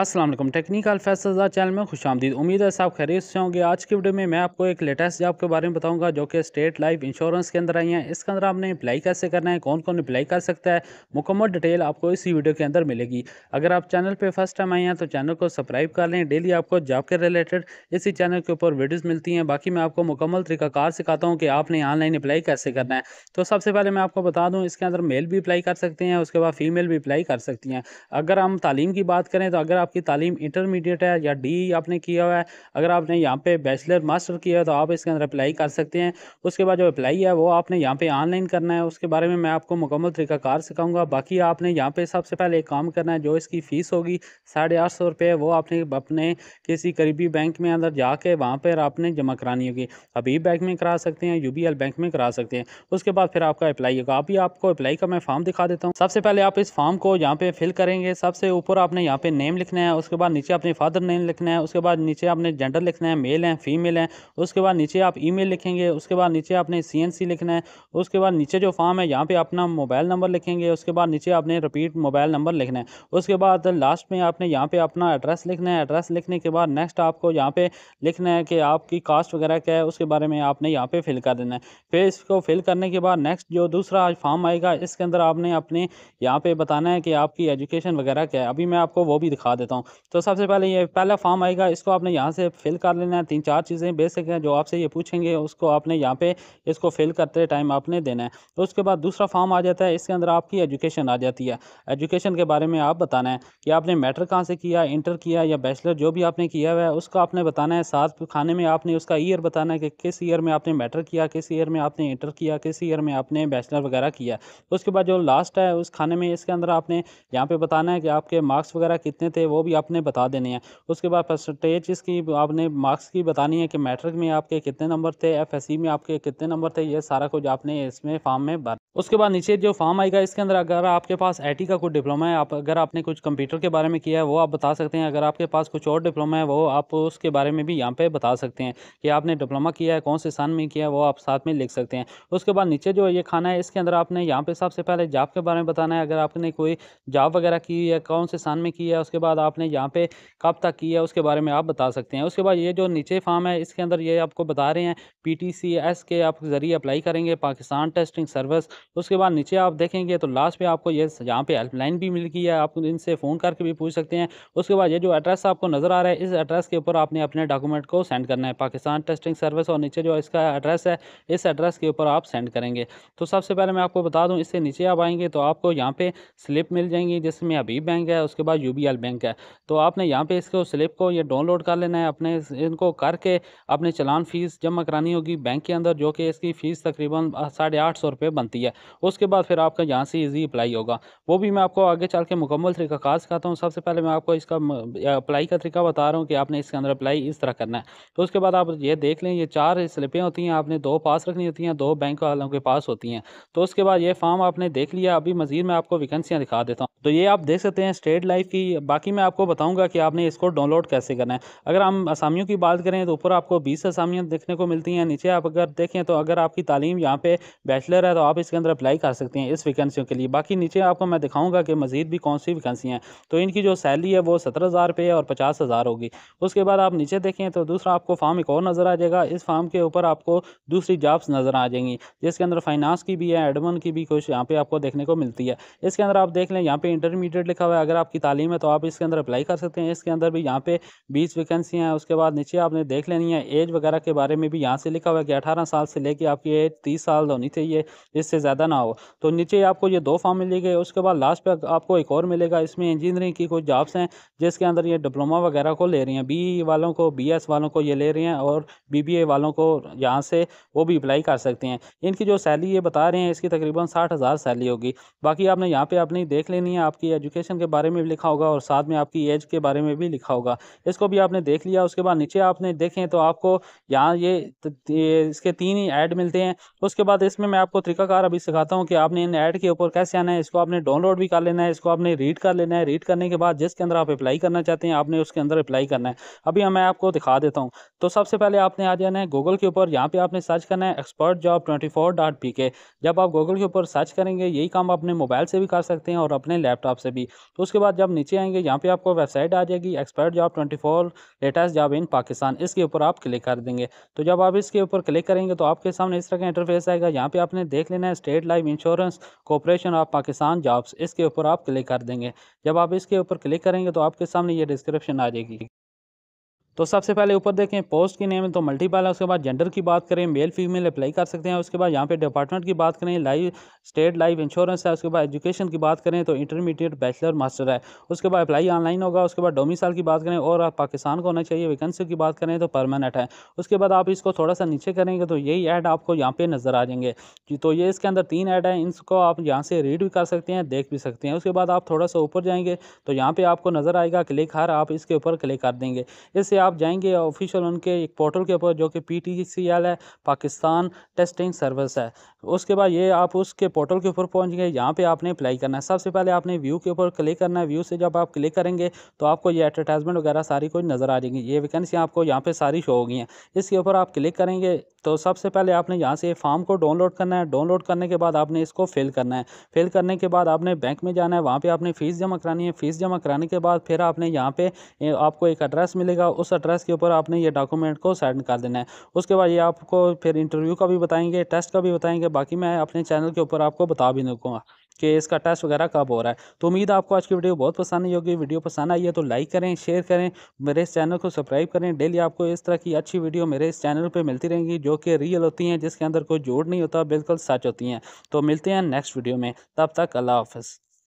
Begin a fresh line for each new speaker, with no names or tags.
Aslam technical फैसला channel में खुश आमदीद उम्मीद है साहब खरीद से होंगे आज की वीडियो में मैं आपको एक लेटेस्ट जॉब के बारे में बताऊंगा जो कि स्टेट लाइफ इंश्योरेंस के अंदर आई है इसके अंदर आपने अप्लाई कैसे करना है कौन कौन अप्लाई कर सकता है मुकम्मल डिटेल आपको इसी वीडियो के अंदर मिलेगी अगर आप चैनल पर फर्स्ट टाइम आए हैं तो चैनल को सब्सक्राइब कर लें डेली आपको जॉब के रिलेटेड इसी चैनल के ऊपर वीडियोज़ मिलती हैं बाकी मैं आपको मुकम्मल तरीकाकार सिखाता हूँ कि आपने ऑनलाइन अप्लाई कैसे करना है तो सबसे पहले मैं आपको बता दूँ इसके अंदर मेल भी अप्लाई कर सकते हैं उसके बाद फीमेल भी अप्लाई कर सकती हैं अगर हम तालीम की बात करें तो अगर आपकी तालीम इंटरमीडिएट है या डी आपने किया हुआ है अगर आपने यहाँ पे बैचलर मास्टर किया है तो आप इसके अंदर अप्लाई कर सकते हैं उसके बाद जो अप्लाई है वो आपने यहाँ पे ऑनलाइन करना है उसके बारे में मैं आपको मुकम्मल तरीकाकार सिखाऊंगा बाकी आपने यहाँ पे सबसे पहले एक काम करना है जो इसकी फ़ीस होगी साढ़े आठ सौ रुपये वो आपने अपने किसी करीबी बैंक में अंदर जाके वहाँ पर आपने जमा करानी होगी अभी बैंक e में करा सकते हैं यू बैंक में करा सकते हैं उसके बाद फिर आपका अप्लाई होगा अभी आपको अप्लाई का मैं फॉर्म दिखा देता हूँ सबसे पहले आप इस फॉर्म को यहाँ पे फिल करेंगे सबसे ऊपर आपने यहाँ पे नेम लिखना है उसके बाद नीचे अपने फादर नेम लिखना है उसके बाद नीचे आपने जेंडर लिखना है मेल है फीमेल हैं उसके बाद नीचे आप ईमेल लिखेंगे उसके बाद नीचे आपने सी लिखना है उसके बाद नीचे जो फॉर्म है यहाँ पर अपना मोबाइल नंबर लिखेंगे उसके बाद नीचे आपने रिपीट मोबाइल नंबर लिखना है उसके बाद लास्ट में आपने यहाँ पर अपना एड्रेस लिखना है एड्रेस लिखने के बाद नेक्स्ट आपको यहाँ पर लिखना है कि आपकी कास्ट वगैरह क्या है उसके बारे में आपने यहाँ पर फिल कर देना है फिर इसको फिल करने के बाद नेक्स्ट जो दूसरा फॉर्म आएगा इसके अंदर आपने अपने यहाँ पर बताना है कि आपकी एजुकेशन वगैरह क्या है अभी मैं आपको वो भी दिखा देता हूँ तो सबसे पहले ये पहला फॉर्म आएगा इसको आपने यहाँ से फिल कर लेना है तीन चार चीज़ें बेसिक हैं जो आपसे ये पूछेंगे उसको आपने यहाँ पे इसको फिल करते टाइम आपने देना है तो उसके बाद दूसरा फॉर्म आ जाता है इसके अंदर आपकी एजुकेशन आ जाती है एजुकेशन के बारे में आप बताना है कि आपने मैटर कहाँ से किया इंटर किया या बैचलर जो भी आपने किया हुआ है उसको आपने बताना है साथ खाने में आपने उसका ईयर बताना है कि किस ईयर में आपने मैटर किया किस ईयर में आपने इंटर किया किस ईयर में आपने बैचलर वगैरह किया उसके बाद जो लास्ट है उस खाने में इसके अंदर आपने यहाँ पर बताना है कि आपके मार्क्स वगैरह कितने थे वो भी आपने बता देने हैं उसके बाद परसेंटेज इसकी आपने मार्क्स की बतानी है कि मैट्रिक में आपके कितने नंबर थे एफ में आपके कितने नंबर थे ये सारा कुछ आपने इसमें फॉर्म में भर उसके बाद नीचे जो फॉर्म आएगा इसके अंदर अगर आपके पास आई का कोई डिप्लोमा है आप अगर आपने कुछ कंप्यूटर के बारे में किया है वो आप बता सकते हैं अगर आपके पास कुछ और डिप्लोमा है वो आप उसके बारे में भी यहाँ पे बता सकते हैं कि आपने डिप्लोमा किया है कौन से सन में किया है वो आप साथ में लिख सकते हैं उसके बाद नीचे जो ये खाना है इसके अंदर आपने यहाँ पर सबसे पहले जॉब के बारे में बताना है अगर आपने कोई जॉब वगैरह की है कौन से सन में की है उसके बाद बाद आपने यहाँ पे कब तक की है उसके बारे में आप बता सकते हैं उसके बाद ये जो नीचे फॉर्म है इसके अंदर ये आपको बता रहे हैं पीटीसीएस के आप ज़रिए अप्लाई करेंगे पाकिस्तान टेस्टिंग सर्विस उसके बाद नीचे आप देखेंगे तो लास्ट में आपको ये यहाँ पे हेल्पलाइन भी मिल गई है आप इनसे फ़ोन करके भी पूछ सकते हैं उसके बाद ये जो एड्रेस आपको नज़र आ रहा है इस एड्रेस के ऊपर आपने अपने डॉक्यूमेंट को सेंड करना है पाकिस्तान टेस्टिंग सर्विस और नीचे जो इसका एड्रेस है इस एड्रेस के ऊपर आप सेंड करेंगे तो सबसे पहले मैं आपको बता दूँ इससे नीचे आप आएंगे तो आपको यहाँ पे स्लिप मिल जाएंगी जिसमें अभी बैंक है उसके बाद यू बैंक है है तो आपने यहाँ पे इसको स्लिप को ये डाउनलोड कर लेना है अपने इनको करके अपने चलान फ़ीस जमा करानी होगी बैंक के अंदर जो कि इसकी फ़ीस तकरीबन साढ़े आठ सौ रुपये बनती है उसके बाद फिर आपका यहाँ से ईजी अप्लाई होगा वो भी मैं आपको आगे चल के मुकम्मल तरीका तरीकाकार सिखाता हूँ सबसे पहले मैं आपको इसका अप्लाई का तरीका बता रहा हूँ कि आपने इसके अंदर अप्लाई इस तरह करना है तो उसके बाद आप ये देख लें ये चार स्लिपें होती हैं आपने दो पास रखनी होती हैं दो बैंक वालों के पास होती हैं तो उसके बाद ये फॉर्म आपने देख लिया अभी मज़ीद मैं आपको वैकेंसियाँ दिखा देता हूँ तो ये आप देख सकते हैं स्टेट लाइफ की बाकी मैं आपको बताऊंगा कि आपने इसको डाउनलोड कैसे करना है अगर हम असामियों की बात करें तो ऊपर आपको 20 असामियाँ देखने को मिलती हैं नीचे आप अगर देखें तो अगर आपकी तालीम यहाँ पे बैचलर है तो आप इसके अंदर अप्लाई कर सकते हैं इस वैकेंसियों के लिए बाकी नीचे आपको मैं दिखाऊँगा कि मज़ीद भी कौन सी वैकेंसी हैं तो इनकी जो सैलरी है वो सत्रह हज़ार रुपये और पचास हज़ार होगी उसके बाद आप नीचे देखें तो दूसरा आपको फार्म एक और नज़र आ जाएगा इस फार्म के ऊपर आपको दूसरी जॉब्स नज़र आ जाएंगी जिसके अंदर फाइनेंस की भी है एडमन की भी कुछ यहाँ पे आपको देखने को मिलती है इसके अंदर आप देख लें यहाँ पे इंटरमीडिएट लिखा हुआ है अगर आपकी तालीम है तो आप इसके अंदर अप्लाई कर सकते हैं इसके अंदर भी यहाँ पे बीस वैकेंसी हैं उसके बाद नीचे आपने देख लेनी है एज वगैरह के बारे में भी यहाँ से लिखा हुआ है कि अठारह साल से लेके आपकी एज तीस साल तो होनी चाहिए इससे ज़्यादा ना हो तो नीचे आपको ये दो फॉर्म मिलेंगे उसके बाद लास्ट पर आपको एक और मिलेगा इसमें इंजीनियरिंग की कुछ जॉब्स हैं जिसके अंदर ये डिप्लोमा वगैरह को ले रही हैं बी वालों को बी वालों को ये ले रही हैं और बी वालों को यहाँ से वो भी अप्लाई कर सकते हैं इनकी जो सैलरी ये बता रहे हैं इसकी तकरीबन साठ हज़ार सैलरी होगी बाकी आपने यहाँ पे अपनी देख लेनी है आपकी एजुकेशन के बारे में भी लिखा होगा और साथ में इसमें आपकी एज के बारे में भी लिखा होगा इसको भी आपने देख लिया उसके बाद नीचे आपने देखें तो आपको यहाँ ये, इसके तीन ही ऐड मिलते हैं उसके बाद इसमें मैं आपको तरीकाकार अभी सिखाता हूँ कि आपने इन ऐड के ऊपर कैसे आना है इसको आपने डाउनलोड भी कर लेना है इसको आपने रीड कर लेना है रीड करने के बाद जिसके अंदर आप अप्लाई करना चाहते हैं आपने उसके अंदर अप्लाई करना है अभी मैं आपको दिखा देता हूँ तो सबसे पहले आपने आ जाना है गूगल के ऊपर यहाँ पर आपने सर्च करना है expert job twenty four dot P K जब आप गूगल के ऊपर सर्च करेंगे यही काम अपने मोबाइल से भी कर सकते हैं और अपने लैपटॉप से भी तो उसके बाद जब नीचे आएंगे यहाँ यहाँ पे आपको वेबसाइट आ जाएगी expert job twenty four latest job in Pakistan इसके ऊपर आप क्लिक कर देंगे तो जब आप इसके ऊपर क्लिक करेंगे तो आपके सामने इस तरह का इंटरफेस आएगा यहाँ पे आपने देख लेना है state life insurance corporation of Pakistan jobs इसके ऊपर आप क्लिक कर देंगे जब आप इसके ऊपर क्लिक करेंगे तो आपके सामने ये डिस्क्रिप्शन आ जाएगी तो सबसे पहले ऊपर देखें पोस्ट की नेम तो मल्टीपल है उसके बाद जेंडर की बात करें मेल फीमेल अप्लाई कर सकते हैं उसके बाद यहाँ पे डिपार्टमेंट की बात करें लाइफ स्टेट लाइफ इंश्योरेंस है उसके बाद एजुकेशन की बात करें तो इंटरमीडिएट बैचलर मास्टर है उसके बाद अप्लाई ऑनलाइन होगा उसके बाद डोमिसाल की बात करें और आप पाकिस्तान को होना चाहिए वैकेंसी की बात करें तो परमानेंट है उसके बाद आप इसको थोड़ा सा नीचे करेंगे तो यही ऐड आपको यहाँ पर नज़र आ जाएंगे तो ये इसके अंदर तीन ऐड है इसको आप यहाँ से रीड भी कर सकते हैं देख भी सकते हैं उसके बाद आप थोड़ा सा ऊपर जाएंगे तो यहाँ पर आपको नज़र आएगा क्लिक हर आप इसके ऊपर क्लिक कर देंगे इससे आप जाएंगे ऑफिशियल उनके एक पोर्टल के ऊपर जो कि पी टी सी एल है पाकिस्तान टेस्टिंग सर्विस है उसके बाद ये आप उसके पोर्टल के ऊपर पहुँच गए यहाँ पर आपने अप्लाई करना है सबसे पहले आपने व्यू के ऊपर क्लिक करना है व्यू से जब आप क्लिक करेंगे तो आपको ये एडवर्टाइजमेंट वगैरह सारी कुछ नज़र आ जाएंगी ये वैकेंसी आपको यहाँ पर सारी शो हो गई हैं इसके ऊपर आप क्लिक करेंगे तो सबसे पहले आपने यहाँ से फॉर्म को डाउनलोड करना है डाउनलोड करने के बाद आपने इसको फिल करना है फिल करने के बाद आपने बैंक में जाना है वहाँ पर आपने फ़ीस जमा करानी है फ़ीस जमा कराने के बाद फिर आपने यहाँ पर आपको एक एड्रेस मिलेगा उस एड्रेस के ऊपर आपने ये डॉक्यूमेंट को सेंड कर देना है उसके बाद ये आपको फिर इंटरव्यू का भी बताएंगे टेस्ट का भी बताएंगे बाकी मैं अपने चैनल के ऊपर आपको बता भी दूँगा कि इसका टेस्ट वगैरह कब हो रहा है तो उम्मीद आपको आज की वीडियो बहुत पसंद आई होगी वीडियो पसंद आई है तो लाइक करें शेयर करें मेरे इस चैनल को सब्सक्राइब करें डेली आपको इस तरह की अच्छी वीडियो मेरे इस चैनल पर मिलती रहेंगी जो कि रियल होती हैं जिसके अंदर कोई जोड़ नहीं होता बिल्कुल सच होती हैं तो मिलते हैं नेक्स्ट वीडियो में तब तक अल्लाह हाफ